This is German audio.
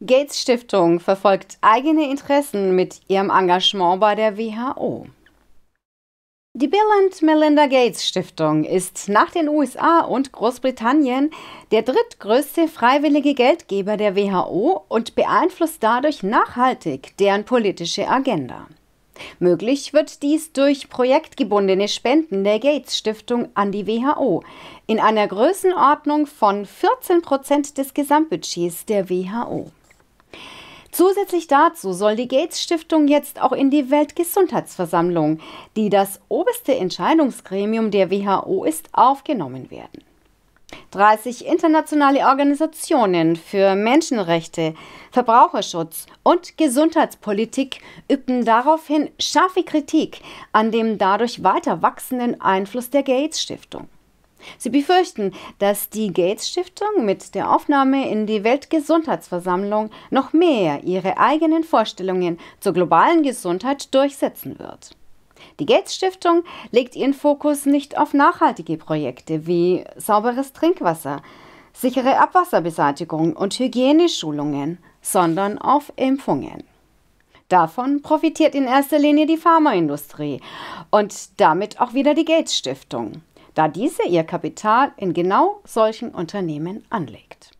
Gates Stiftung verfolgt eigene Interessen mit ihrem Engagement bei der WHO. Die Bill and Melinda Gates Stiftung ist nach den USA und Großbritannien der drittgrößte freiwillige Geldgeber der WHO und beeinflusst dadurch nachhaltig deren politische Agenda. Möglich wird dies durch projektgebundene Spenden der Gates Stiftung an die WHO in einer Größenordnung von 14 Prozent des Gesamtbudgets der WHO. Zusätzlich dazu soll die Gates Stiftung jetzt auch in die Weltgesundheitsversammlung, die das oberste Entscheidungsgremium der WHO ist, aufgenommen werden. 30 internationale Organisationen für Menschenrechte, Verbraucherschutz und Gesundheitspolitik übten daraufhin scharfe Kritik an dem dadurch weiter wachsenden Einfluss der Gates Stiftung. Sie befürchten, dass die Gates Stiftung mit der Aufnahme in die Weltgesundheitsversammlung noch mehr ihre eigenen Vorstellungen zur globalen Gesundheit durchsetzen wird. Die Gates Stiftung legt ihren Fokus nicht auf nachhaltige Projekte wie sauberes Trinkwasser, sichere Abwasserbeseitigung und Hygieneschulungen, sondern auf Impfungen. Davon profitiert in erster Linie die Pharmaindustrie und damit auch wieder die Gates Stiftung da diese ihr Kapital in genau solchen Unternehmen anlegt.